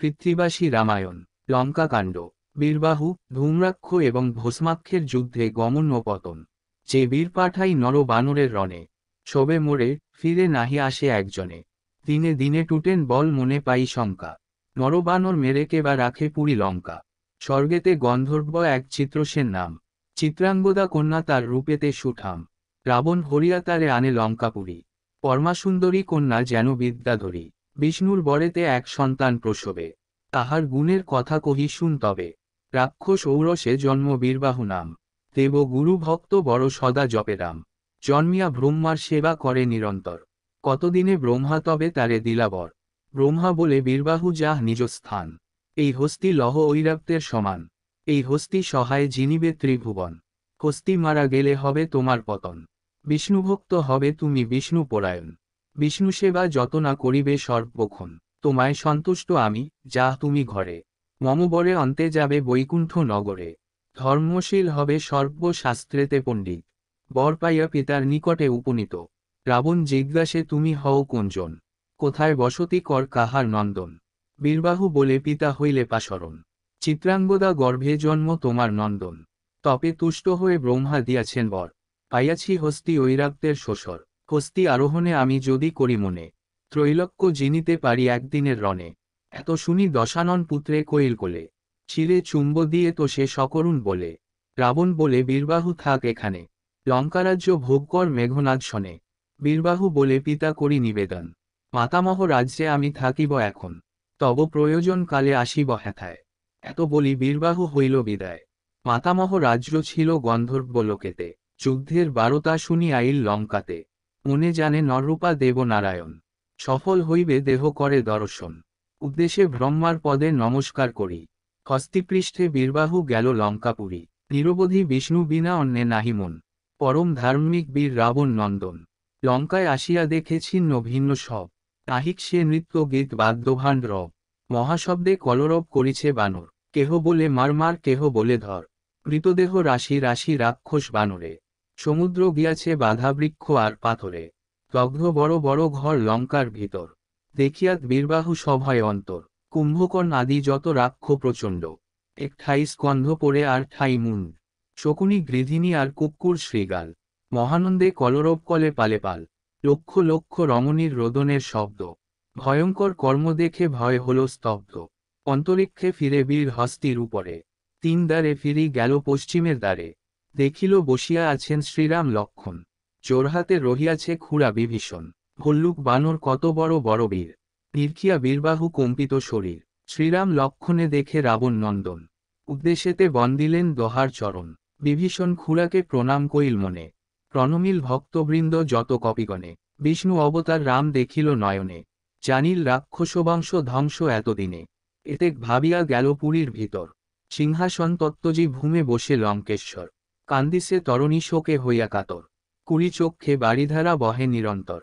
কৃত্রিবাসী রামায়ণ লঙ্কাকাণ্ড বীরবাহু ধূম্রাক্ষ এবং ভোসমাক্ষের যুদ্ধে গমন ও পতন যে বীর পাঠাই নর বানরের রণে শোবে মোড়ে ফিরে নাহি আসে একজনে দিনে দিনে টুটেন বল মনে পাই শঙ্কা নরবানর মেরেকে বা রাখে পুরী লঙ্কা স্বর্গেতে গন্ধর্ব এক চিত্রসের নাম চিত্রাঙ্গদা কন্যা তার রূপেতে সুঠাম রাবণ হরিয়া তারে আনে লঙ্কাপুরী পরমাসুন্দরী কন্যা যেন বিদ্যাধরী বিষ্ণুর বরেতে এক সন্তান প্রসবে তাহার গুণের কথা কহি শুন তবে রাক্ষস ঔরসে জন্ম বীরবাহ নাম দেব গুরু ভক্ত বড় সদা রাম জন্মিয়া ব্রহ্মার সেবা করে নিরন্তর কতদিনে ব্রহ্মা তবে তারে দিলাবর ব্রহ্মা বলে বীরবাহু যাহ নিজ স্থান এই হস্তি লহ ঐরাব্দের সমান এই হস্তি সহায় জিনিবে ত্রিভুবন হস্তি মারা গেলে হবে তোমার পতন বিষ্ণুভক্ত হবে তুমি বিষ্ণু পরায়ণ বিষ্ণু সেবা যত না করিবে সর্বক্ষণ তোমায় সন্তুষ্ট আমি যা তুমি ঘরে মমবরে অন্তে যাবে বৈকুণ্ঠ নগরে ধর্মশীল হবে সর্বশাস্ত্রেতে পণ্ডিত বর পাইয়া পিতার নিকটে উপনীত রাবণ জিজ্ঞাসে তুমি হও কোনজন কোথায় বসতি কর কাহার নন্দন বীরবাহু বলে পিতা হইলে পাশরণ চিত্রাঙ্গদা গর্ভে জন্ম তোমার নন্দন তপে তুষ্ট হয়ে ব্রহ্মা দিয়াছেন বর পাইয়াছি হস্তি ঐরাক্তের শ্বশর কস্তি আরোহণে আমি যদি করি মনে ত্রৈলক্য জিনিতে পারি একদিনের রণে এত শুনি দশানন পুত্রে কৈল কোলে ছিলে চুম্ব দিয়ে তো সে সকরুণ বলে রাবণ বলে বীরবাহু থাক এখানে লঙ্কারাজ্য ভোগকর মেঘনাদ শনে বীরবাহু বলে পিতা করি নিবেদন মাতামহ রাজ্যে আমি থাকিব এখন তব প্রয়োজন কালে আসিব হ্যাথায় এত বলি বীরবাহু হইল বিদায় মাতামহ রাজ্য ছিল গন্ধর্ব লোকেতে যুদ্ধের বারোতা শুনি আইল লঙ্কাতে মনে জানে নরূপা দেবনারায়ণ সফল হইবে দেহ করে দর্শন উদ্দেশ্যে ব্রহ্মার পদে নমস্কার করি হস্তিপৃষ্ঠে বীরবাহু গেল লঙ্কাপুরী নিরবধি বিষ্ণু বিনা অন্যে নাহি মন পরম ধার্মিক বীর রাবণ নন্দন লঙ্কায় আসিয়া দেখে ছিন্ন ভিন্ন সব তাহিক সে নৃত্য গীত বাদ্যভাণ্ড রব মহাশব্দে কলরব করিছে বানর কেহ বলে মারমার কেহ বলে ধর মৃতদেহ রাশি রাশি রাক্ষস বানরে সমুদ্র গিয়াছে বাধা বৃক্ষ আর পাথরে দগ্ধ বড় বড় ঘর লঙ্কার ভিতর দেখিয়াত বীরবাহু সভায় অন্তর কুম্ভকর্ণ আদি যত রাক্ষ প্রচণ্ড এক ঠাই স্কন্ধ পড়ে আর ঠাই মুন শকুনি গৃধিনী আর কুকুর শ্রীগাল মহানন্দে কলরব কলে পালে পাল লক্ষ লক্ষ রমণীর রোদনের শব্দ ভয়ঙ্কর কর্ম দেখে ভয় হল স্তব্ধ অন্তরিক্ষে ফিরে বীর হস্তির উপরে তিন দ্বারে ফিরি গেল পশ্চিমের দ্বারে দেখিল বসিয়া আছেন শ্রীরাম লক্ষণ জোরহাতে রহিয়াছে খুড়া বিভীষণ ভল্লুক বানর কত বড় বড় বীর নির্খিয়া বীরবাহু কম্পিত শরীর শ্রীরাম লক্ষণে দেখে রাবণ নন্দন উদ্দেশ্যেতে বন্দিলেন দোহার চরণ বিভীষণ খুড়াকে প্রণাম কইল মনে প্রণমিল ভক্তবৃন্দ যত কপিগণে বিষ্ণু অবতার রাম দেখিল নয়নে জানিল রাক্ষসবংশ ধ্বংস এতদিনে এতে ভাবিয়া গেল পুরীর ভিতর সিংহাসন তত্ত্বজি ভূমে বসে লঙ্কেশ্বর কান্দিসে তরণী শোকে হইয়া কাতর কুড়ি চক্ষে বাড়িধারা বহে নিরন্তর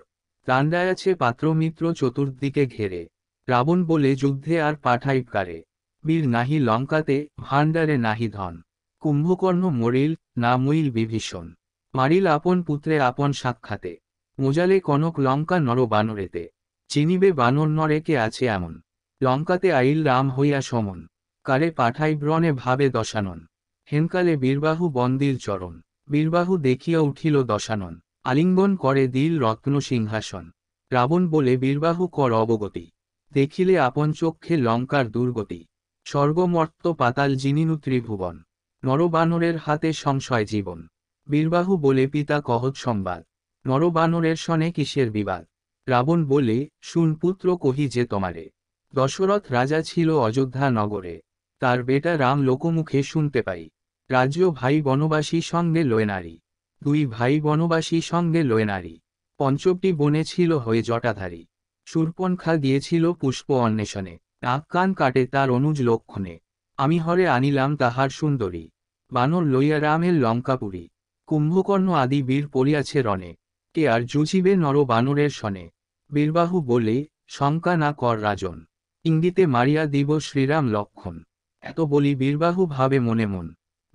রান্ডায়াছে পাত্রমিত্র চতুর্দিকে ঘেরে রাবণ বলে যুদ্ধে আর পাঠাই কারে বীর নাহি লঙ্কাতে ভাণ্ডারে নাহি ধন কুম্ভকর্ণ মরিল না মইল বিভীষণ মারিল আপন পুত্রে আপন সাক্ষাতে মোজালে কনক লঙ্কা নর বানরেতে চিনিবে বানর নরে কে আছে এমন লঙ্কাতে আইল রাম হইয়া সমন কারে পাঠাই ব্রণে ভাবে দশানন হেনকালে বীরবাহু বন্দির চরণ বীরবাহু দেখিয়া উঠিল দশানন আলিঙ্গন করে দিল রত্ন সিংহাসন রাবণ বলে বীরবাহু কর অবগতি দেখিলে আপন চক্ষে লঙ্কার দুর্গতি স্বর্গমর্ত পাতাল জিনিনু ত্রিভুবন নরবানরের হাতে সংশয় জীবন বীরবাহু বলে পিতা কহত সংবাদ নরবানরের সনে কিসের বিবাদ রাবণ বলে শুন পুত্র কহি যে তোমারে দশরথ রাজা ছিল অযোধ্যা নগরে তার বেটা রাম লোকমুখে শুনতে পাই রাজ্য ভাই বনবাসী সঙ্গে লোয়েনারি দুই ভাই বনবাসী সঙ্গে লোয়েনারি পঞ্চবটি বনে ছিল হয়ে জটাধারী সুরপনখা দিয়েছিল পুষ্প অন্বেষণে নাক কান কাটে তার অনুজ লক্ষণে আমি হরে আনিলাম তাহার সুন্দরী বানর লইয়া রামের লঙ্কাপুরী কুম্ভকর্ণ আদি বীর পড়িয়াছে রণে কে আর জুজিবে নর বানরের সনে বীরবাহু বলে শঙ্কা না কর রাজন ইঙ্গিতে মারিয়া দিব শ্রীরাম লক্ষণ এত বলি বীরবাহু ভাবে মনে মন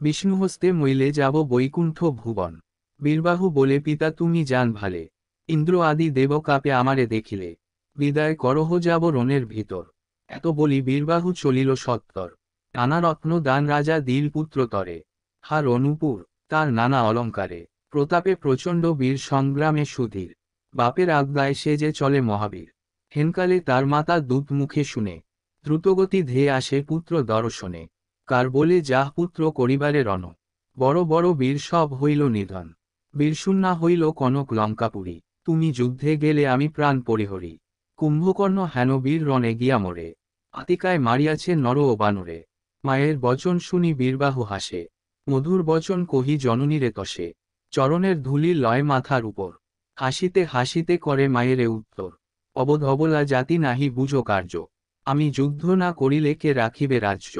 বিষ্ণুহস্তে মইলে যাব বৈকুণ্ঠ ভুবন বীরবাহু বলে পিতা তুমি যান ভালে ইন্দ্র আদি দেব কাপে আমারে দেখিলে বিদায় করহ যাব রণের ভিতর এত বলি বীরবাহু চলিল সত্তর নানা রত্ন দান রাজা দিল পুত্র তরে হা রনুপুর তার নানা অলঙ্কারে প্রতাপে প্রচণ্ড বীর সংগ্রামে সুধীর বাপের আজ্ঞায় সে যে চলে মহাবীর হেনকালে তার মাতা দুধ মুখে শুনে দ্রুতগতি ধেয়ে আসে পুত্র দর্শনে কার বলে যা পুত্র করিবারে রণ বড় বড় বীর সব হইল নিধন বীরশূন্যা হইল কনক লঙ্কাপুরী তুমি যুদ্ধে গেলে আমি প্রাণ পরিহরি কুম্ভকর্ণ হেন বীর রণে গিয়া মরে আতিকায় মারিয়াছে নর ও বানরে মায়ের বচন শুনি বীরবাহু হাসে মধুর বচন কহি জননীরে তসে চরণের ধুলি লয় মাথার উপর হাসিতে হাসিতে করে মায়েরে উত্তর অবধবলা জাতি নাহি বুঝো কার্য আমি যুদ্ধ না করিলে কে রাখিবে রাজ্য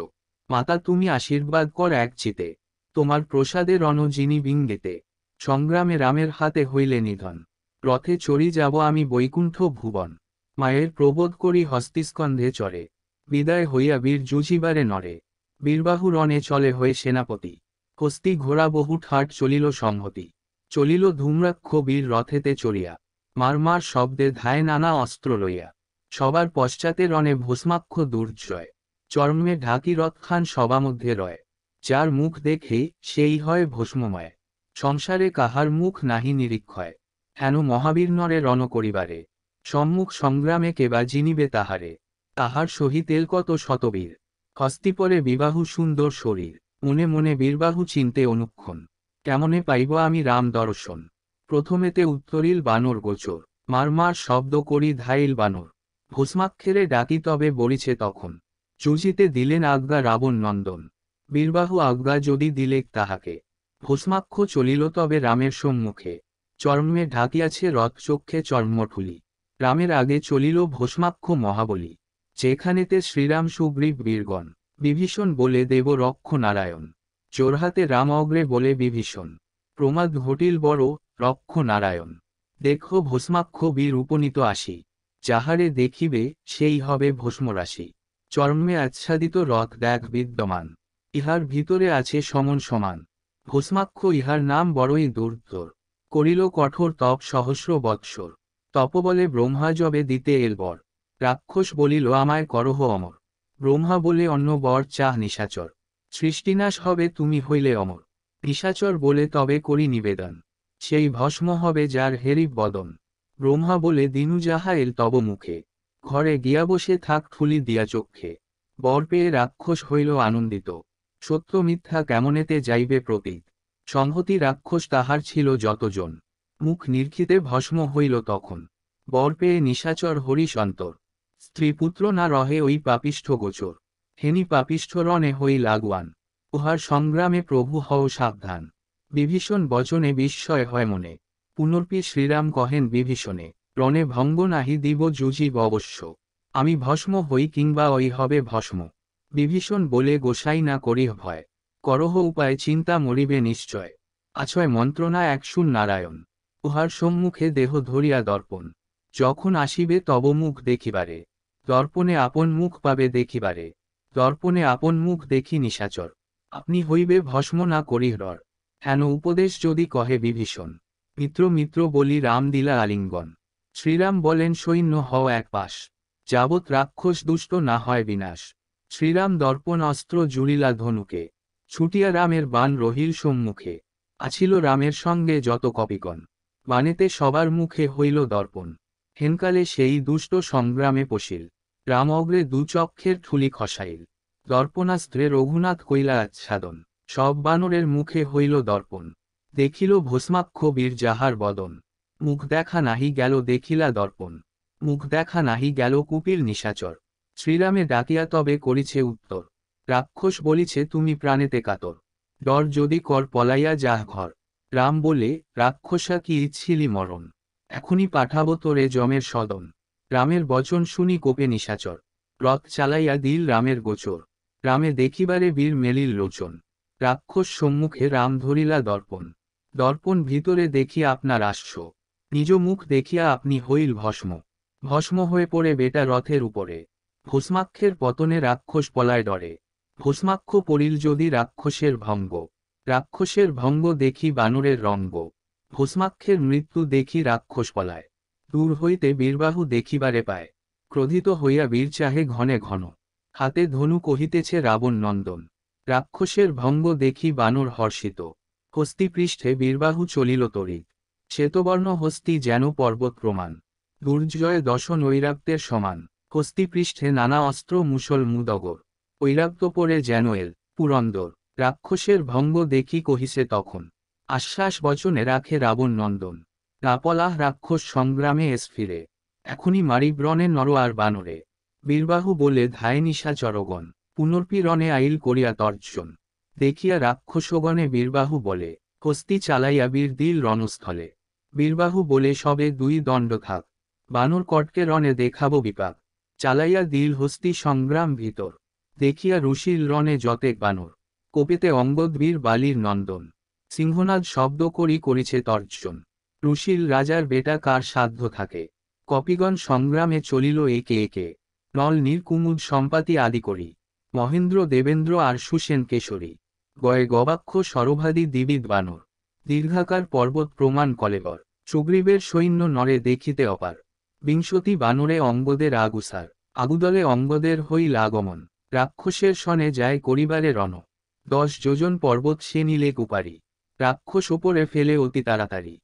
মাতা তুমি আশীর্বাদ কর এক চিতে তোমার প্রসাদে রণ যিনি বিঙ্গেতে সংগ্রামে রামের হাতে হইলে নিধন রথে চড়ি যাব আমি বৈকুণ্ঠ ভুবন মায়ের প্রবোধ করি হস্তিস্কন্ধে চড়ে বিদায় হইয়া বীর জুঝিবারে নরে বীরবাহু রণে চলে হয়ে সেনাপতি হস্তি ঘোড়া বহু ঠাট চলিল সংহতি চলিল ধূম্রাক্ষ বীর রথেতে চড়িয়া মারমার শব্দে ধায় নানা অস্ত্র লইয়া সবার পশ্চাতে রণে ভস্মাক্ষ দুর্জয় চর্মে ঢাকি রতখান সবা মধ্যে রয় যার মুখ দেখে সেই হয় ভস্মময় সংসারে কাহার মুখ নাহি নিরীক্ষয় হেন মহাবীর নরে রণ করিবারে সম্মুখ সংগ্রামে কেবা জিনিবে তাহারে তাহার সহিত কত শতবীর হস্তিপরে বিবাহ সুন্দর শরীর মনে মনে বীরবাহু চিনতে অনুক্ষণ কেমনে পাইব আমি রাম দর্শন প্রথমেতে উত্তরিল বানর গোচর মারমার শব্দ করি ধাইল বানর ভুসমাক্ষেরে ডাকি তবে বলিছে তখন যুজিতে দিলেন আজ্ঞা রাবণ নন্দন বীরবাহু আজ্ঞা যদি দিলেক তাহাকে ভস্মাক্ষ চলিল তবে রামের সম্মুখে চর্মে ঢাকিয়াছে রথ চক্ষে চর্মঠুলি রামের আগে চলিল ভস্মাক্ষ মহাবলী যেখানেতে শ্রীরাম সুগ্রীব বীরগণ বিভীষণ বলে দেব রক্ষ নারায়ণ চোরহাতে রাম অগ্রে বলে বিভীষণ প্রমাদ ঘটিল বড় রক্ষ নারায়ণ দেখ ভস্মাক্ষ বীর উপনীত আসি যাহারে দেখিবে সেই হবে ভস্মরাশি চর্মে আচ্ছাদিত রথ দেখ বিদ্যমান ইহার ভিতরে আছে সমন সমান ভস্মাক্ষ ইহার নাম বড়ই দুর্ধর করিল কঠোর তপ সহস্র বৎসর তপবলে ব্রহ্মা জবে দিতে এল বর রাক্ষস বলিল আমায় করহ অমর ব্রহ্মা বলে অন্য বর চাহ নিশাচর সৃষ্টিনাশ হবে তুমি হইলে অমর নিশাচর বলে তবে করি নিবেদন সেই ভস্ম হবে যার হেরি বদন ব্রহ্মা বলে দিনু যাহা এল তব মুখে ঘরে গিয়া বসে থাক ফুলি দিয়া চক্ষে বর পেয়ে রাক্ষস হইল আনন্দিত সত্য মিথ্যা কেমনেতে যাইবে প্রতীক সংহতি রাক্ষস তাহার ছিল যতজন মুখ নির্খিতে ভস্ম হইল তখন বর পেয়ে নিশাচর হরিশ স্ত্রী স্ত্রীপুত্র না রহে ওই পাপিষ্ঠ গোচর হেনি পাপিষ্ঠ রণে হই লাগওয়ান উহার সংগ্রামে প্রভু হও সাবধান বিভীষণ বচনে বিস্ময় হয় মনে পুনর্পি শ্রীরাম কহেন বিভীষণে রণে ভঙ্গ নাহি দিব যুজিব অবশ্য আমি ভস্ম হই কিংবা ওই হবে ভস্ম বিভীষণ বলে গোসাই না করি ভয় করহ উপায় চিন্তা মরিবে নিশ্চয় আছয় মন্ত্রণা একসুন নারায়ণ উহার সম্মুখে দেহ ধরিয়া দর্পণ যখন আসিবে তব মুখ দেখিবারে দর্পণে আপন মুখ পাবে দেখিবারে দর্পণে আপন মুখ দেখি নিশাচর আপনি হইবে ভস্ম না করি করিহর হেন উপদেশ যদি কহে বিভীষণ মিত্র মিত্র বলি রাম দিলা আলিঙ্গন শ্রীরাম বলেন সৈন্য হও এক পাশ রাক্ষস দুষ্ট না হয় বিনাশ শ্রীরাম দর্পণ অস্ত্র জুড়িলা ধনুকে ছুটিয়া রামের বান রহিল সম্মুখে আছিল রামের সঙ্গে যত কপিগণ বানেতে সবার মুখে হইল দর্পণ হেনকালে সেই দুষ্ট সংগ্রামে পশিল রাম অগ্রে দুচক্ষের ঠুলি খসাইল দর্পণাস্ত্রে রঘুনাথ কইলা আচ্ছাদন সব বানরের মুখে হইল দর্পণ দেখিল ভস্মাক্ষ বীর যাহার বদন মুখ দেখা নাহি গেল দেখিলা দর্পণ মুখ দেখা নাহি গেল কুপির নিশাচর শ্রীরামে ডাকিয়া তবে করিছে উত্তর রাক্ষস বলিছে তুমি প্রাণেতে কাতর ডর যদি কর পলাইয়া যা ঘর রাম বলে রাক্ষসা কি ইচ্ছিলি মরণ এখনই পাঠাব তোরে জমের সদন রামের বচন শুনি কোপে নিশাচর রথ চালাইয়া দিল রামের গোচর রামে দেখিবারে বীর মেলিল লোচন রাক্ষস সম্মুখে রাম ধরিলা দর্পণ দর্পণ ভিতরে দেখি আপনার আশ্ব নিজ মুখ দেখিয়া আপনি হইল ভস্ম ভস্ম হয়ে পড়ে বেটা রথের উপরে ভস্মাক্ষের পতনে রাক্ষস পলায় ডরে ভস্মাক্ষ পড়িল যদি রাক্ষসের ভঙ্গ রাক্ষসের ভঙ্গ দেখি বানরের রঙ্গ ভস্মাক্ষের মৃত্যু দেখি রাক্ষস পলায় দূর হইতে বীরবাহু দেখিবারে পায় ক্রোধিত হইয়া বীর চাহে ঘনে ঘন হাতে ধনু কহিতেছে রাবণ নন্দন রাক্ষসের ভঙ্গ দেখি বানর হর্ষিত হস্তিপৃষ্ঠে বীরবাহু চলিল তরিত শ্বেতবর্ণ হস্তি যেন পর্বত প্রমাণ দুর্জয় দশ নৈরাক্তের সমান হস্তিপৃষ্ঠে নানা অস্ত্র মুসল মুদগর ঐরাক্ত পরে যেন এল পুরন্দর রাক্ষসের ভঙ্গ দেখি কহিছে তখন আশ্বাস বচনে রাখে রাবণ নন্দন রাপলাহ রাক্ষস সংগ্রামে এস ফিরে এখনই মারি ব্রণে নর আর বানরে বীরবাহু বলে ধায় নিশা চরগণ পুনর্পীরণে আইল করিয়া তর্জন দেখিয়া রাক্ষসগণে বীরবাহু বলে কস্তি চালাইয়া বীর দিল রণস্থলে বীরবাহু বলে সবে দুই দণ্ড থাক বানর কটকে রণে দেখাবো বিপাক চালাইয়া দিল হস্তি সংগ্রাম ভিতর দেখিয়া ঋষির রণে যতেক বানর কপিতে অঙ্গদবীর বালির নন্দন সিংহনাদ শব্দ করি করিছে তর্জন ঋষির রাজার বেটা কার সাধ্য থাকে কপিগণ সংগ্রামে চলিল একে একে নল নীরকুমুদ সম্পাতি আদি করি মহেন্দ্র দেবেন্দ্র আর সুসেন কেশরী গয়ে গবাক্ষ সরভাদি দিবিদ বানর দীর্ঘাকার পর্বত প্রমাণ কলেবর সুগ্রীবের সৈন্য নরে দেখিতে অপার বিংশতি বানরে অঙ্গদের আগুসার আগুদলে অঙ্গদের হইল আগমন রাক্ষসের সনে যায় করিবারে রণ দশ যোজন পর্বত সে নিলে কুপারি রাক্ষস ওপরে ফেলে অতি তাড়াতাড়ি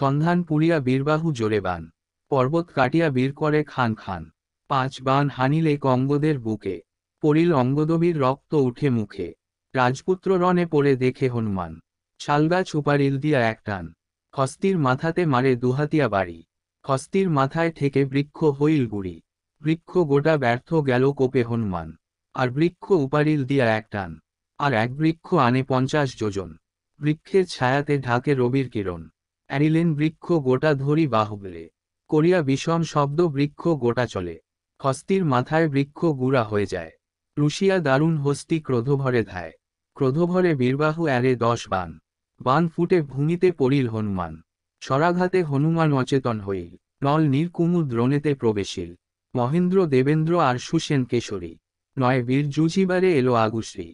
সন্ধান পুরিয়া বীরবাহু জোরে বান পর্বত কাটিয়া বীর করে খান খান পাঁচ বান হানিলে কঙ্গদের বুকে পড়িল অঙ্গদবীর রক্ত উঠে মুখে রাজপুত্র রণে পড়ে দেখে হনুমান শালগাছ উপারিল দিয়া এক টান খস্তির মাথাতে মারে দুহাতিয়া বাড়ি খস্তির মাথায় থেকে বৃক্ষ হইল গুড়ি বৃক্ষ গোটা ব্যর্থ গেল কোপে হনুমান আর বৃক্ষ উপারিল দিয়া এক টান আর এক বৃক্ষ আনে পঞ্চাশ যোজন বৃক্ষের ছায়াতে ঢাকে রবির কিরণ অ্যানিলেন বৃক্ষ গোটা ধরি বাহুবলে করিয়া বিষম শব্দ বৃক্ষ গোটা চলে হস্তির মাথায় বৃক্ষ গুড়া হয়ে যায় রুশিয়া দারুণ হস্তি ক্রোধভরে ধায় ক্রোধভরে বীরবাহু অ্যারে দশ বান বান ফুটে ভূমিতে পড়িল হনুমান সরাঘাতে হনুমান অচেতন হইল নল নীলকুমু দ্রোণেতে প্রবেশিল মহেন্দ্র দেবেন্দ্র আর সুসেন কেশরী নয় বীর জুঝিবারে এলো আগুশ্রী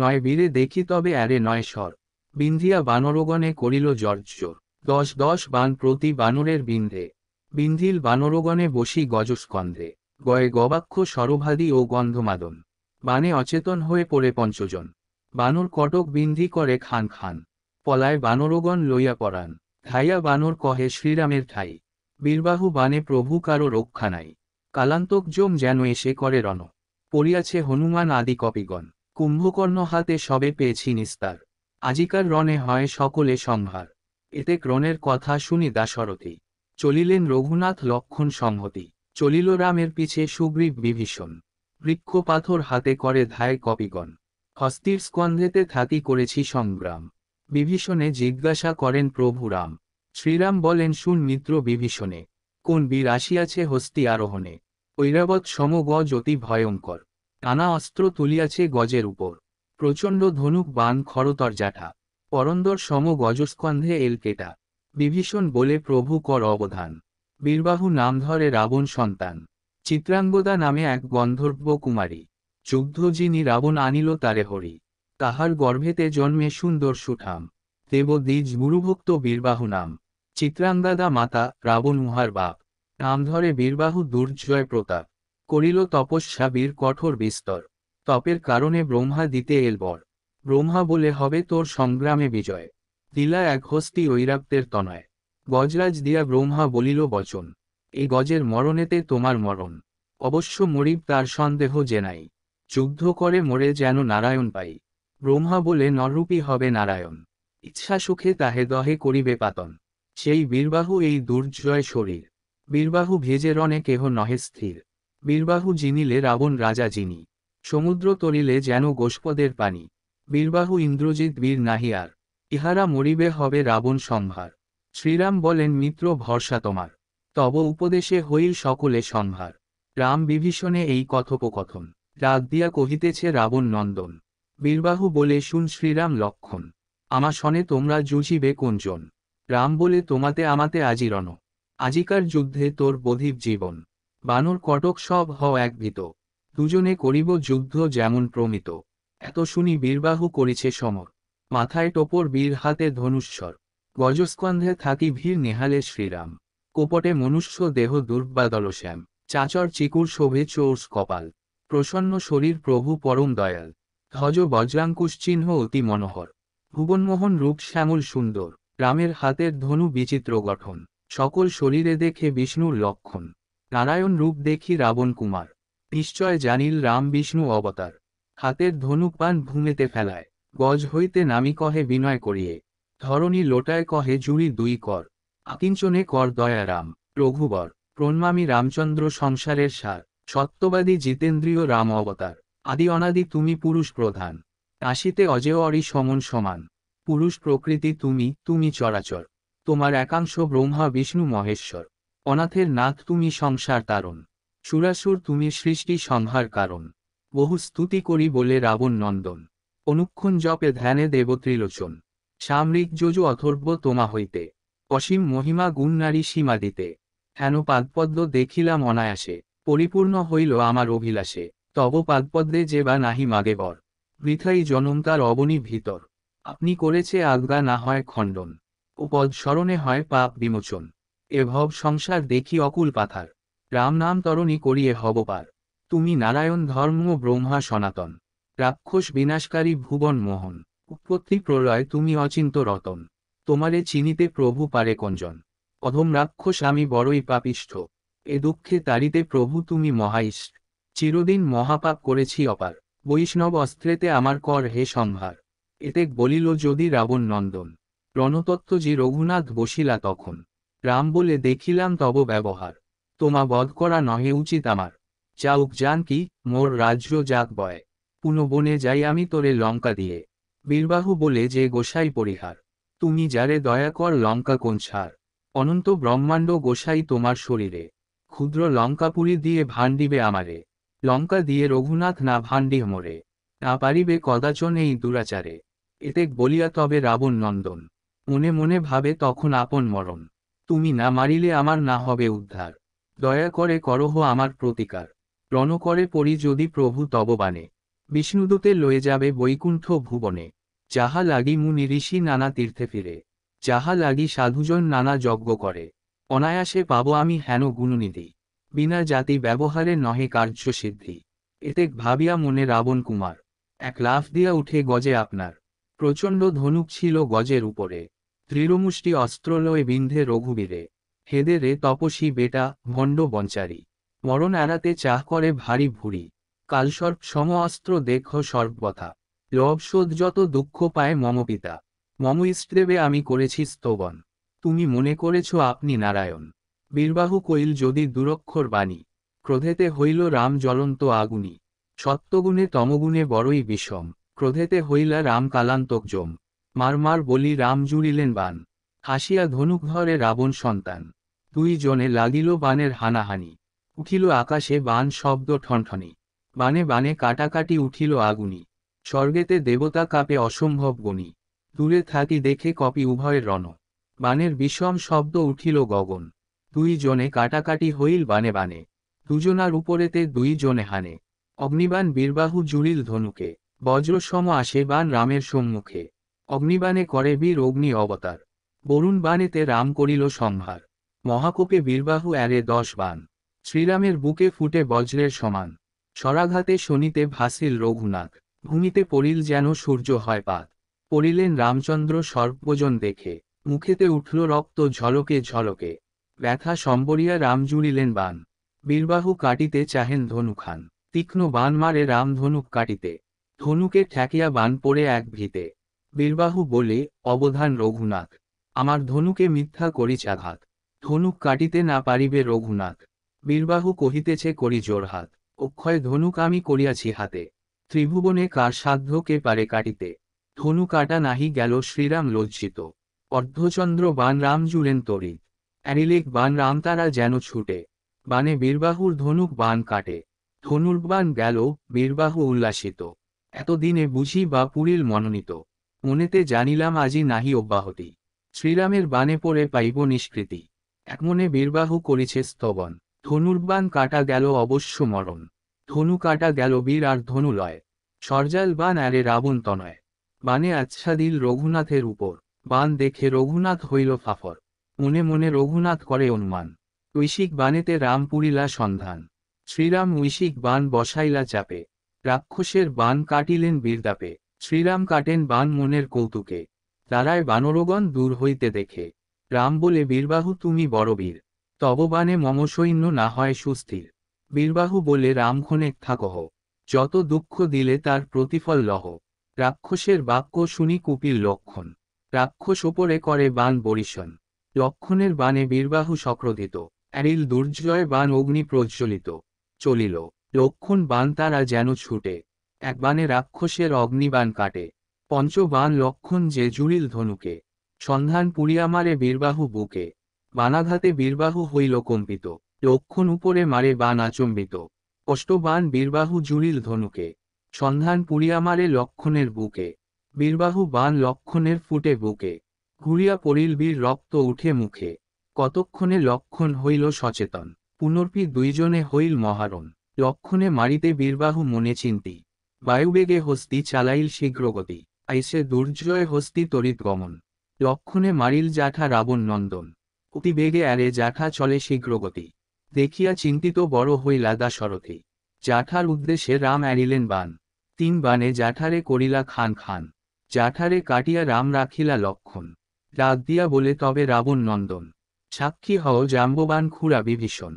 নয় বীরে দেখি তবে আরে নয় স্বর বিন্ধিয়া বানরগণে করিল জর্জর দশ দশ বান প্রতি বানরের বিন্দে বিন্ধিল বানরগণে বসি গজস্কন্ধে গয়ে গবাক্ষ সরভাদি ও গন্ধমাদন বানে অচেতন হয়ে পড়ে পঞ্চজন বানর কটক বিন্ধি করে খান খান পলায় বানরগণ লইয়া পড়ান খাইয়া বানর কহে শ্রীরামের ঠাই বীরবাহু বানে প্রভু কারো রক্ষা নাই কালান্তকজম যেন এসে করে রণ পড়িয়াছে হনুমান আদি কপিগণ কুম্ভকর্ণ হাতে সবে পেয়েছি নিস্তার আজিকার রণে হয় সকলে সংহার এতে ক্রণের কথা শুনি দাশরথী চলিলেন রঘুনাথ লক্ষণ সংহতি চলিল রামের পিছে সুগ্রীব বিভীষণ বৃক্ষ পাথর হাতে করে ধায় কপিগণ হস্তির স্কন্ধেতে থাকি করেছি সংগ্রাম বিভীষণে জিজ্ঞাসা করেন প্রভুরাম শ্রীরাম বলেন শুন মিত্র বিভীষণে কোন বীর আসিয়াছে হস্তি আরোহণে ঐরাবত সম অতি ভয়ঙ্কর টানা অস্ত্র তুলিয়াছে গজের উপর প্রচণ্ড ধনুক বান খরতর জাঠা পরন্দর সম গজস্কন্ধে এলকেটা বিভীষণ বলে প্রভু কর অবধান বীরবাহু নাম ধরে রাবণ সন্তান চিত্রাঙ্গদা নামে এক গন্ধর্ব কুমারী যুদ্ধ যিনি রাবণ আনিল তারে হরি তাহার গর্ভেতে জন্মে সুন্দর সুঠাম দেব দ্বিজ গুরুভক্ত বীরবাহু নাম চিত্রাঙ্গাদা মাতা রাবণ উহার বাপ নাম ধরে বীরবাহু দুর্জয় প্রতাপ করিল তপস্যা বীর কঠোর বিস্তর তপের কারণে ব্রহ্মা দিতে এলবর ব্রহ্মা বলে হবে তোর সংগ্রামে বিজয় দিলা এক হস্তি ঐরাক্তের তনয় গজরাজ দিয়া ব্রহ্মা বলিল বচন এই গজের মরণেতে তোমার মরণ অবশ্য মরিব তার সন্দেহ জেনাই যুদ্ধ করে মরে যেন নারায়ণ পাই ব্রহ্মা বলে নরূপী হবে নারায়ণ ইচ্ছা সুখে তাহে দহে করিবে পাতন সেই বীরবাহু এই দুর্জয় শরীর বীরবাহু ভেজে রণে কেহ নহে স্থির বীরবাহু জিনিলে রাবণ রাজা যিনি সমুদ্র তরিলে যেন গোষ্পদের পানি বীরবাহু ইন্দ্রজিৎ বীর নাহি আর ইহারা মরিবে হবে রাবণ সম্ভার শ্রীরাম বলেন মিত্র ভরসা তোমার তব উপদেশে হইল সকলে সম্ভার রাম বিভীষণে এই কথোপকথন রাগ দিয়া কহিতেছে রাবণ নন্দন বীরবাহু বলে শুন শ্রীরাম লক্ষণ আমা শনে তোমরা জুঝিবে কোনজন রাম বলে তোমাতে আমাতে আজিরণ আজিকার যুদ্ধে তোর বধিব জীবন বানর কটক সব হও এক ভীত দুজনে করিব যুদ্ধ যেমন প্রমিত এত শুনি বীরবাহু করেছে সমর মাথায় টোপর বীর হাতে ধনুস্বর গজস্কন্ধে থাকি ভীর নেহালে শ্রীরাম কোপটে মনুষ্য দেহ দুর্বাদল শ্যাম চাচর চিকুর শোভে চোর কপাল প্রসন্ন শরীর প্রভু পরম দয়াল ধ্বজ বজ্রাঙ্কুশ চিহ্ন অতি মনোহর ভুবনমোহন রূপ শ্যামল সুন্দর রামের হাতের ধনু বিচিত্র গঠন সকল শরীরে দেখে বিষ্ণুর লক্ষণ নারায়ণ রূপ দেখি রাবণ কুমার নিশ্চয় জানিল রাম বিষ্ণু অবতার হাতের পান ভূমিতে ফেলায় গজ হইতে নামি কহে বিনয় করিয়ে ধরণী লোটায় কহে জুড়ি দুই কর আকিঞ্চনে কর দয়া রাম রঘুবর প্রণমামি রামচন্দ্র সংসারের সার সত্যবাদী জিতেন্দ্রীয় রাম অবতার আদি অনাদি তুমি পুরুষ প্রধান কাশিতে অজেয় অরি সমন সমান পুরুষ প্রকৃতি তুমি তুমি চরাচর তোমার একাংশ ব্রহ্মা বিষ্ণু মহেশ্বর অনাথের নাথ তুমি সংসার তারণ সুরাসুর তুমি সৃষ্টি সংহার কারণ বহু স্তুতি করি বলে রাবণ নন্দন অনুক্ষণ জপে ধ্যানে দেবত্রিলোচন সামরিক যোজু অথর্ব তোমা হইতে অসীম মহিমা গুণ নারী সীমা দিতে হেন পাদপদ্ম দেখিলাম অনায়াসে পরিপূর্ণ হইল আমার অভিলাষে তব পাগপদ্রে যে বা নাহি মাগে বর বৃথাই জনমকার অবনি ভিতর আপনি করেছে আজ্ঞা না হয় খণ্ডন উপদ স্মরণে হয় পাপ বিমোচন এ ভব সংসার দেখি অকুল পাথার রাম নাম তরণি করিয়ে হব পার তুমি নারায়ণ ধর্ম ব্রহ্মা সনাতন রাক্ষস বিনাশকারী ভুবন মোহন উৎপত্তি প্রলয় তুমি অচিন্ত রতন তোমারে চিনিতে প্রভু পারে কঞ্জন অধম রাক্ষস আমি বড়ই পাপিষ্ঠ এ দুঃখে তারিতে প্রভু তুমি মহাইষ্ঠ চিরদিন মহাপাপ করেছি অপার বৈষ্ণব অস্ত্রেতে আমার কর হে সম্ভার এতে বলিল যদি রাবণ নন্দন রণতত্ত্বজি রঘুনাথ বসিলা তখন রাম বলে দেখিলাম তব ব্যবহার তোমা বধ করা নহে উচিত আমার চাউক জান কি মোর রাজ্য যাক বয় পুনবনে যাই আমি তোরে লঙ্কা দিয়ে বীরবাহু বলে যে গোসাই পরিহার তুমি যারে দয়া কর লঙ্কা কোন ছাড় অনন্ত ব্রহ্মাণ্ড গোসাই তোমার শরীরে ক্ষুদ্র লঙ্কাপুরি দিয়ে ভান দিবে আমারে লঙ্কা দিয়ে রঘুনাথ না ভাণ্ডি মোরে না পারিবে কদাচন এই দুরাচারে এতে বলিয়া তবে রাবণ নন্দন মনে মনে ভাবে তখন আপন মরণ তুমি না মারিলে আমার না হবে উদ্ধার দয়া করে করহ আমার প্রতিকার রণ করে পড়ি যদি প্রভু তববানে বিষ্ণুদূতে লয়ে যাবে বৈকুণ্ঠ ভুবনে যাহা লাগি মুনি ঋষি নানা তীর্থে ফিরে যাহা লাগি সাধুজন নানা যজ্ঞ করে অনায়াসে পাব আমি হেন গুণনিধি বিনা জাতি ব্যবহারে নহে কার্যসিদ্ধি এতে ভাবিয়া মনে রাবণ কুমার এক লাফ দিয়া উঠে গজে আপনার প্রচণ্ড ধনুক ছিল গজের উপরে ত্রিরমুষ্টি লয়ে বিন্ধে রঘুবীরে হেদে রে তপসী বেটা ভণ্ড বঞ্চারী মরণ এড়াতে চাহ করে ভারী ভুড়ি কালসর্প সম অস্ত্র দেখ সর্বথা লবশোধ যত দুঃখ পায় মম পিতা মম ইষ্টদেবে আমি করেছি স্তবন তুমি মনে করেছ আপনি নারায়ণ বীরবাহু কৈল যদি দুরক্ষর বাণী ক্রোধেতে হইল রাম জ্বলন্ত আগুনি সত্যগুণে তমগুণে বড়ই বিষম ক্রোধেতে হইলা রাম কালান্তকজম মারমার বলি রাম জুড়িলেন বান হাসিয়া ধনুকধরে রাবণ সন্তান দুই জনে লাগিল বানের হানাহানি উঠিল আকাশে বান শব্দ ঠনঠনি বানে বানে কাটাকাটি উঠিল আগুনি স্বর্গেতে দেবতা কাপে অসম্ভব গণি দূরে থাকি দেখে কপি উভয়ের রণ বানের বিষম শব্দ উঠিল গগন দুই জনে কাটাকাটি হইল বানে বানে দুজনার উপরেতে দুই জনে হানে অগ্নিবাণ বীরবাহু জুড়িল ধনুকে বজ্রসম আসে বান রামের সম্মুখে অগ্নিবাণে করে বীর অগ্নি অবতার বরুণ বাণেতে রাম করিল সম্ভার মহাকোপে বীরবাহু এরে দশ বান শ্রীরামের বুকে ফুটে বজ্রের সমান সরাঘাতে শনিতে ভাসিল রঘুনাথ ভূমিতে পড়িল যেন সূর্য হয় পাত পড়িলেন রামচন্দ্র সর্বজন দেখে মুখেতে উঠল রক্ত ঝলকে ঝলকে ব্যথা সম্বরিয়া রাম জুড়িলেন বান বীরবাহু কাটিতে চাহেন ধনু খান তীক্ষ্ণ বান মারে রাম ধনুক কাটিতে ধনুকে ঠেকিয়া বান পড়ে এক ভিতে বীরবাহু বলে অবধান রঘুনাথ আমার ধনুকে মিথ্যা করি চাঘাত ধনুক কাটিতে না পারিবে রঘুনাথ বীরবাহু কহিতেছে করি জোরহাত অক্ষয় ধনুক আমি করিয়াছি হাতে ত্রিভুবনে কার সাধ্য কে পারে কাটিতে ধনু কাটা নাহি গেল শ্রীরাম লজ্জিত অর্ধচন্দ্র বান রাম জুড়েন তরিত অ্যারিলেক বান রামতারা যেন ছুটে বানে বীরবাহুর ধনুক বান কাটে ধনুর্বান গেল বীরবাহু উল্লাসিত এতদিনে বুঝি বা পুরীল মনোনীত মনেতে জানিলাম আজি নাহি অব্যাহতি শ্রীরামের বানে পড়ে পাইব নিষ্কৃতি একমনে বীরবাহু করেছে স্তবন ধনুর্বান কাটা গেল অবশ্য মরণ ধনু কাটা গেল বীর আর ধনু লয় সরজাল বান আরে রাবণ তনয় বানে দিল রঘুনাথের উপর বান দেখে রঘুনাথ হইল ফাফর মনে মনে রঘুনাথ করে অনুমান ঐশিক বানেতে রাম পুরিলা সন্ধান শ্রীরাম ঐশিক বান বসাইলা চাপে রাক্ষসের বান কাটিলেন বীরদাপে শ্রীরাম কাটেন বান মনের কৌতুকে তারায় বানরগণ দূর হইতে দেখে রাম বলে বীরবাহু তুমি বড় বীর তব বানে মম সৈন্য না হয় সুস্থির বীরবাহু বলে রাম ক্ষণেক থাকহ যত দুঃখ দিলে তার প্রতিফল লহ রাক্ষসের বাক্য শুনি কুপির লক্ষণ রাক্ষস ওপরে করে বান বরিশন লক্ষণের বাণে বীরবাহু সক্রদিত অ্যারিল দুর্জয় বাণ অগ্নি প্রজ্বলিত চলিল লক্ষণ বাণ তারা যেন ছুটে এক বাণে রাক্ষসের অগ্নিবাণ কাটে পঞ্চবাণ লক্ষণ যে জুড়িল ধনুকে সন্ধান পুড়িয়া মারে বীরবাহু বুকে বানাঘাতে বীরবাহু হইল কম্পিত লক্ষণ উপরে মারে বাণ আচম্বিত অষ্টবাণ বীরবাহু জুড়িল ধনুকে সন্ধান পুড়িয়া মারে লক্ষণের বুকে বীরবাহু বাণ লক্ষণের ফুটে বুকে ঘুরিয়া পড়িল বীর রক্ত উঠে মুখে কতক্ষণে লক্ষণ হইল সচেতন পুনর্পি দুইজনে হইল মহারণ লক্ষণে মারিতে বীরবাহু মনে চিন্তি বায়ুবেগে হস্তি চালাইল শীঘ্রগতি আইসে দুর্জয় হস্তি তরিত গমন লক্ষণে মারিল জাঠা রাবণ নন্দন অতিবেগে আরে জাঠা চলে শীঘ্রগতি দেখিয়া চিন্তিত বড় হইলা দাশরথি জাঠার উদ্দেশ্যে রাম এড়িলেন বান তিন বানে জাঠারে করিলা খান খান জাঠারে কাটিয়া রাম রাখিলা লক্ষণ রাগ দিয়া বলে তবে রাবণ নন্দন সাক্ষী হও জাম্ববান খুড়া বিভীষণ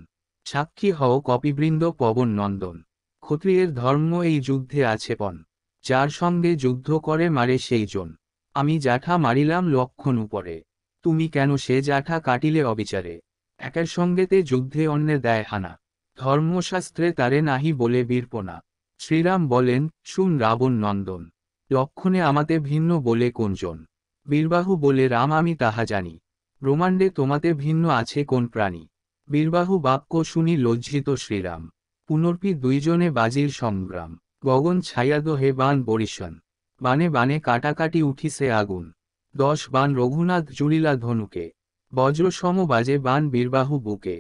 সাক্ষী হও কপিবৃন্দ পবন নন্দন ক্ষত্রিয়ের ধর্ম এই যুদ্ধে আছে পণ যার সঙ্গে যুদ্ধ করে মারে সেই জন আমি জাঠা মারিলাম লক্ষণ উপরে তুমি কেন সে জাঠা কাটিলে অবিচারে একের সঙ্গেতে যুদ্ধে অন্যের দেয় হানা ধর্মশাস্ত্রে তারে নাহি বলে বীরপনা শ্রীরাম বলেন শুন রাবণ নন্দন লক্ষণে আমাতে ভিন্ন বলে কোনজন বীরবাহু বলে রাম আমি তাহা জানি ব্রহ্মাণ্ডে তোমাতে ভিন্ন আছে কোন প্রাণী বীরবাহু বাক্য শুনি লজ্জিত শ্রীরাম পুনর্পি দুইজনে বাজির সংগ্রাম গগন হে বান বরিশন বানে বানে কাটাকাটি উঠিছে আগুন দশ বান রঘুনাথ জুড়িলা ধনুকে বজ্রসম বাজে বান বীরবাহু বুকে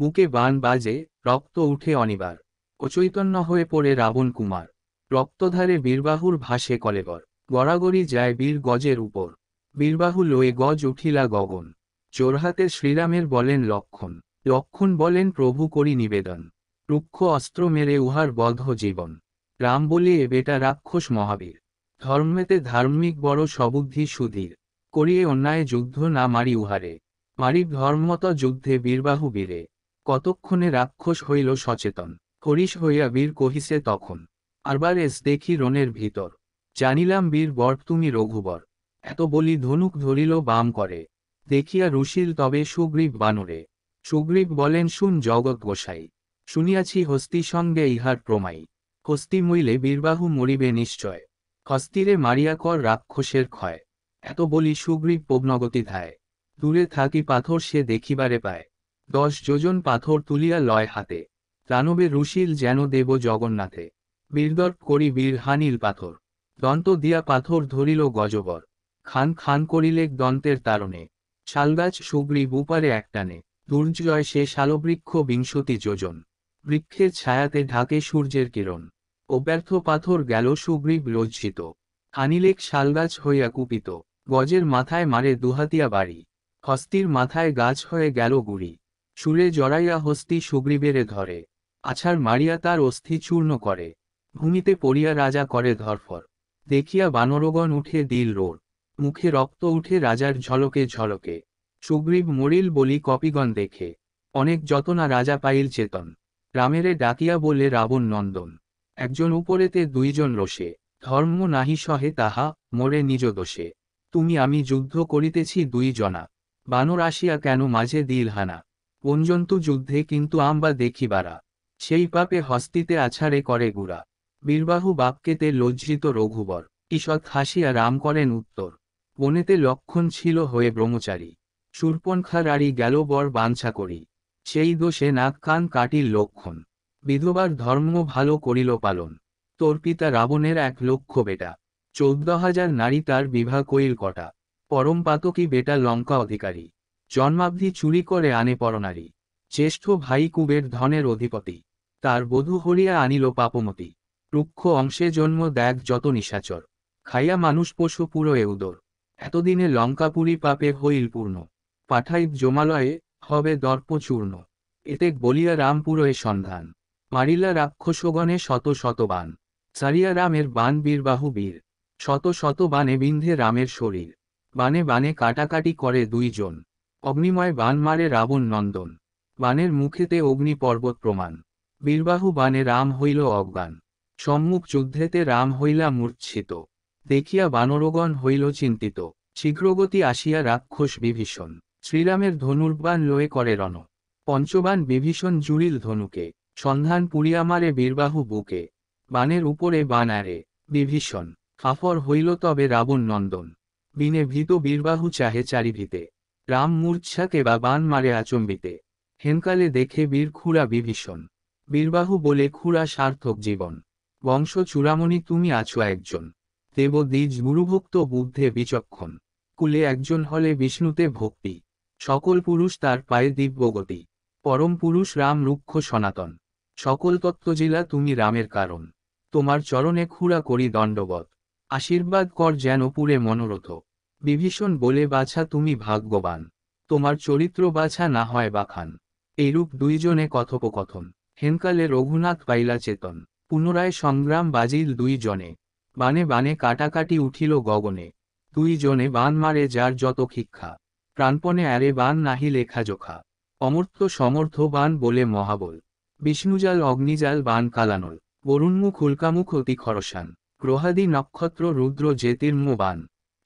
বুকে বান বাজে রক্ত উঠে অনিবার অচৈতন্য হয়ে পড়ে রাবণ কুমার রক্তধারে বীরবাহুর ভাসে কলেবর গড়াগড়ি যায় বীর গজের উপর বীরবাহু লয়ে গজ উঠিলা গগন চোরহাতে শ্রীরামের বলেন লক্ষণ লক্ষণ বলেন প্রভু করি নিবেদন রুক্ষ অস্ত্র মেরে উহার বধ জীবন রাম বলি এ বেটা রাক্ষস মহাবীর ধর্মেতে ধার্মিক বড় সবুদ্ধি সুধীর করিয়ে অন্যায় যুদ্ধ না মারি উহারে মারি ধর্মত যুদ্ধে বীরবাহু বীরে কতক্ষণে রাক্ষস হইল সচেতন হরিশ হইয়া বীর কহিসে তখন আরবার এস দেখি রণের ভিতর জানিলাম বীর বর তুমি রঘুবর এত বলি ধনুক ধরিল বাম করে দেখিয়া রুশিল তবে সুগ্রীব বানরে সুগ্রীব বলেন শুন জগৎ গোসাই শুনিয়াছি হস্তি সঙ্গে ইহার প্রমাই হস্তি মইলে বীরবাহু মরিবে নিশ্চয় হস্তিরে মারিয়া কর রাক্ষসের ক্ষয় এত বলি সুগ্রীব পবনগতি ধায় দূরে থাকি পাথর সে দেখিবারে পায় দশ যোজন পাথর তুলিয়া লয় হাতে রানবে রুশিল যেন দেব জগন্নাথে বীরদর্প করি বীরহানিল পাথর দন্ত দিয়া পাথর ধরিল গজবর খান খান করিলেক দন্তের তারণে শালগাছ সুগ্রীব বুপারে একটানে দুর্জয় সে শালবৃক্ষ বিংশতি যোজন বৃক্ষের ছায়াতে ঢাকে সূর্যের কিরণ অব্যর্থ পাথর গেল সুগ্রীব লজ্জিত খানিলেক শালগাছ হইয়া কুপিত গজের মাথায় মারে দুহাতিয়া বাড়ি হস্তির মাথায় গাছ হয়ে গেল গুড়ি সুরে জড়াইয়া হস্তি সুগ্রীবেরে ধরে আছাড় মারিয়া তার অস্থি চূর্ণ করে ভূমিতে পড়িয়া রাজা করে ধরফর দেখিয়া বানরগণ উঠে দিল রোড় মুখে রক্ত উঠে রাজার ঝলকে ঝলকে সুগ্রীব মরিল বলি কপিগণ দেখে অনেক যতনা রাজা পাইল চেতন রামেরে ডাকিয়া বলে রাবণ নন্দন একজন উপরেতে দুইজন রসে ধর্ম নাহি সহে তাহা মোরে নিজ দোষে তুমি আমি যুদ্ধ করিতেছি দুই জনা বানর আসিয়া কেন মাঝে দিল হানা পঞ্জন্তু যুদ্ধে কিন্তু দেখি দেখিবারা সেই পাপে হস্তিতে আছাড়ে করে গুড়া বীরবাহু বাপকেতে লজ্জিত রঘুবর ঈষৎ হাসিয়া রাম করেন উত্তর বনেতে লক্ষণ ছিল হয়ে ব্রহ্মচারী চুরপনখার আড়ি গেল বর বাঞ্ছা করি সেই দোষে নাক কান কাটির লক্ষণ বিধবার ধর্ম ভালো করিল পালন তোর পিতা রাবণের এক লক্ষ বেটা চৌদ্দ হাজার নারী তার বিভা কইল কটা পরম পাতকি বেটা লঙ্কা অধিকারী জন্মাব্ধি চুরি করে আনে পরনারী জ্যেষ্ঠ ভাই কুবের ধনের অধিপতি তার বধূ হরিয়া আনিল পাপমতি রুক্ষ অংশে জন্ম দেখ যত নিশাচর খাইয়া মানুষ পশু পুরো এ উদর এতদিনে লঙ্কাপুরী পাপে হইল পূর্ণ পাঠাইব জমালয়ে হবে দর্পচূর্ণ এতে বলিয়া রামপুরয়ে সন্ধান মারিলা রাক্ষসগণে শত শত বান সারিয়া রামের বান বীরবাহু বীর শত শত বানে বিন্ধে রামের শরীর বানে বানে কাটাকাটি করে দুইজন অগ্নিময় বান মারে রাবণ নন্দন বানের মুখেতে অগ্নি পর্বত প্রমাণ বীরবাহু বানে রাম হইল অজ্ঞান সম্মুখ যুদ্ধেতে রাম হইলা মূর্ছিত দেখিয়া বানরগণ হইল চিন্তিত শীঘ্রগতি আসিয়া রাক্ষস বিভীষণ শ্রীরামের ধনুর্বান লয়ে করে রণ পঞ্চবান বিভীষণ জুড়িল ধনুকে সন্ধান পুরিয়ামারে বীরবাহু বুকে বানের উপরে বানারে বিভীষণ ফাফর হইল তবে রাবণ নন্দন বিনে ভীত বীরবাহু চাহে চারিভিতে রাম মূর্ছাকে বা বান মারে আচম্বিতে হেনকালে দেখে বীর খুড়া বিভীষণ বীরবাহু বলে খুড়া সার্থক জীবন বংশ চূড়ামণি তুমি আছো একজন দেবদ্বীজ গুরুভক্ত বুদ্ধে বিচক্ষণ কুলে একজন হলে বিষ্ণুতে ভক্তি সকল পুরুষ তার পায়ে দিব্যগতি পরম পুরুষ রাম রুক্ষ সনাতন সকল তত্ত্বজিলা তুমি রামের কারণ তোমার চরণে খুড়া করি দণ্ডবত আশীর্বাদ কর যেন পুরে মনোরথ বিভীষণ বলে বাছা তুমি ভাগ্যবান তোমার চরিত্র বাছা না হয় বাখান এইরূপ দুইজনে কথোপকথন হেনকালে রঘুনাথ পাইলা চেতন পুনরায় সংগ্রাম বাজিল দুইজনে বানে বানে কাটাকাটি উঠিল গগনে তুই জনে বান মারে যার যত শিক্ষা প্রাণপণে আরে বান নাহি লেখা জোখা অমর্ত্য সমর্থ বান বলে মহাবল বিষ্ণুজাল অগ্নিজাল বান কালানল বরুণমুখ হুলকামুখ অতি খরসান গ্রহাদি নক্ষত্র রুদ্র জেতির্ম বান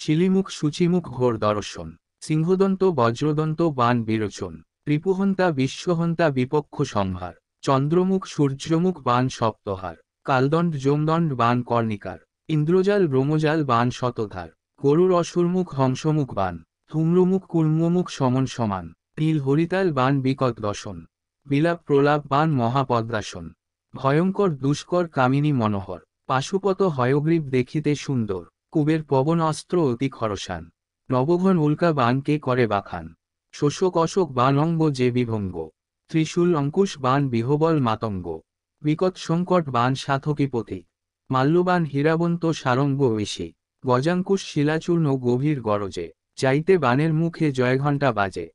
শিলিমুখ সূচিমুখ ঘোর দর্শন সিংহদন্ত বজ্রদন্ত বান বিরোচন ত্রিপুহন্তা বিশ্বহন্তা বিপক্ষ সংহার চন্দ্রমুখ সূর্যমুখ বান সপ্তহার কালদণ্ড যোমদণ্ড বান কর্ণিকার ইন্দ্রজাল ব্রহ্মজাল বান শতধার গরুর অসুরমুখ হংসমুখ বান ধুম্রমুখ কুর্মমুখ সমন সমান তিল হরিতাল বান বিকট দশন বিলাপ প্রলাপ বান মহাপদ্রাসন ভয়ঙ্কর দুষ্কর কামিনী মনোহর পাশুপত হয়গ্রীব দেখিতে সুন্দর কুবের পবন অস্ত্র অতি খরসান নবঘন উল্কা বানকে করে বাখান শোষক অশোক বানঙ্গ যে বিভঙ্গ ত্রিশূল অঙ্কুশ বান বিহবল মাতঙ্গ বিকট সংকট বান সাধকী পথিক মাল্যবান হীরাবন্ত সারঙ্গ এসে গজাঙ্কুশ শিলাচূর্ণ গভীর গরজে যাইতে বানের মুখে জয়ঘণ্টা বাজে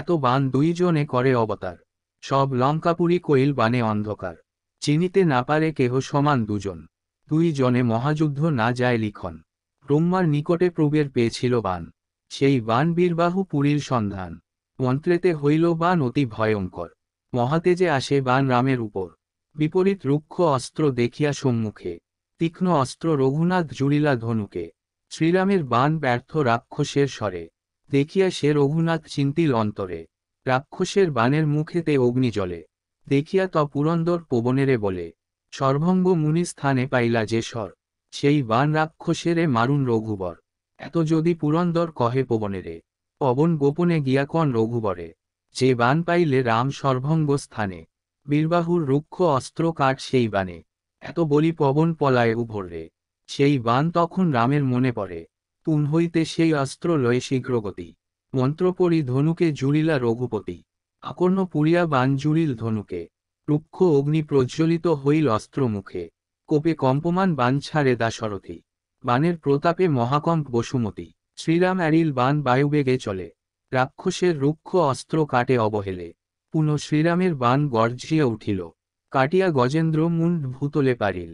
এত বান দুইজনে করে অবতার সব লঙ্কাপুরি কইল বানে অন্ধকার চিনিতে না পারে কেহ সমান দুজন দুইজনে মহাযুদ্ধ না যায় লিখন ব্রহ্মার নিকটে প্রবের পেয়েছিল বান সেই বান বীরবাহু পুরীর সন্ধান মন্ত্রেতে হইল বান অতি ভয়ঙ্কর মহাতেজে আসে বান রামের উপর বিপরীত রুক্ষ অস্ত্র দেখিয়া সম্মুখে তীক্ষ্ণ অস্ত্র রঘুনাথ জুড়িলা ধনুকে শ্রীরামের বান ব্যর্থ রাক্ষসের স্বরে দেখিয়া সে রঘুনাথ চিন্তিল অন্তরে রাক্ষসের বানের মুখেতে অগ্নি জলে দেখিয়া ত পুরন্দর পবনেরে বলে সর্বঙ্গ মুনি স্থানে পাইলা যে স্বর সেই বান রাক্ষসেরে মারুন রঘুবর এত যদি পুরন্দর কহে পবনেরে পবন গোপনে গিয়া কন রঘুবরে যে বান পাইলে রাম সর্বঙ্গ স্থানে বীরবাহুর রুক্ষ অস্ত্র কাট সেই বানে এত বলি পবন পলায় উভরে সেই বান তখন রামের মনে পড়ে তুন হইতে সেই অস্ত্র লয়ে শীঘ্রগতি মন্ত্রপরি ধনুকে জুড়িলা রঘুপতি আকর্ণ পুরিয়া বান জুড়িল ধনুকে রুক্ষ অগ্নি প্রজ্বলিত হইল অস্ত্র মুখে কোপে কম্পমান বান ছাড়ে দাসরথি বানের প্রতাপে মহাকম্প বসুমতি শ্রীরাম অ্যারিল বান বায়ুবেগে চলে রাক্ষসের রুক্ষ অস্ত্র কাটে অবহেলে পুনঃ শ্রীরামের বান গর্জিয়ে উঠিল কাটিয়া গজেন্দ্র মুন্ড ভূতলে পারিল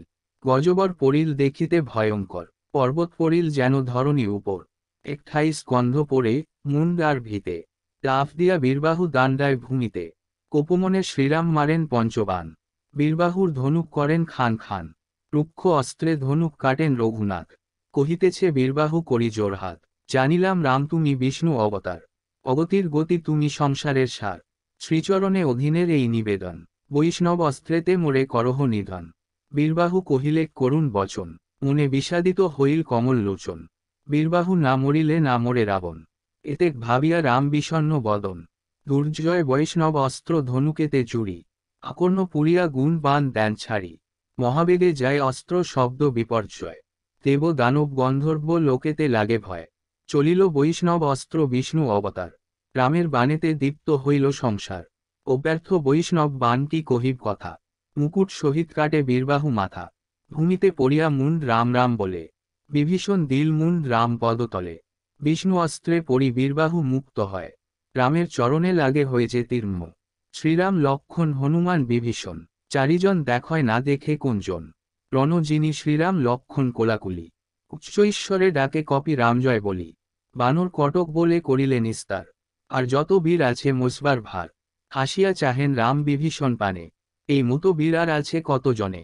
গজবর পড়িল দেখিতে ভয়ঙ্কর পর্বত পড়িল যেন ধরণী উপর একঠাই স্কন্ধ পড়ে মুন্ড আর ভিতে লাফ দিয়া বীরবাহু দাণ্ডায় ভূমিতে কোপমনে শ্রীরাম মারেন পঞ্চবান বীরবাহুর ধনুক করেন খান খান রুক্ষ অস্ত্রে ধনুক কাটেন রঘুনাথ কহিতেছে বীরবাহু করি জোরহাত জানিলাম রাম তুমি বিষ্ণু অবতার অগতির গতি তুমি সংসারের সার শ্রীচরণে অধীনের এই নিবেদন বৈষ্ণব অস্ত্রেতে মোরে করহ নিধন বীরবাহু কহিলে করুণ বচন মনে বিষাদিত হইল কমল লোচন বীরবাহু না মরিলে না মরে রাবণ এতে ভাবিয়া রাম বিষণ্ন বদন দুর্জয় বৈষ্ণব অস্ত্র ধনুকেতে চুরি আকর্ণ পুরিয়া গুণ বান দেন ছাড়ি মহাবেগে যায় অস্ত্র শব্দ বিপর্যয় দেব দানব গন্ধর্ব লোকেতে লাগে ভয় চলিল বৈষ্ণব অস্ত্র বিষ্ণু অবতার রামের বাণেতে দীপ্ত হইল সংসার অব্যর্থ বৈষ্ণব বানটি কহিব কথা মুকুট শহীদ কাটে বীরবাহু মাথা ভূমিতে পড়িয়া মুন রাম রাম বলে বিভীষণ দিল মুন রাম পদতলে বিষ্ণু অস্ত্রে পড়ি বীরবাহু মুক্ত হয় রামের চরণে লাগে হয়েছে তীর্ম শ্রীরাম লক্ষণ হনুমান বিভীষণ চারিজন দেখয় না দেখে কোনজন রণ যিনি শ্রীরাম লক্ষণ কোলাকুলি উচ্চ ঈশ্বরে ডাকে কপি রামজয় বলি বানর কটক বলে করিলে নিস্তার আর যত বীর আছে মোসবার ভার হাসিয়া চাহেন রাম বিভীষণ পানে এই মতো বীরার আছে কতজনে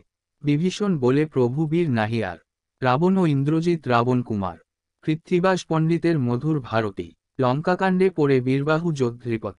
বিভীষণ বলে প্রভু বীর নাহিয়ার রাবণ ও ইন্দ্রজিৎ রাবণ কুমার পৃথিবাস পণ্ডিতের মধুর ভারতী লঙ্কাকাণ্ডে পড়ে বীরবাহু যোদ্ধৃপথ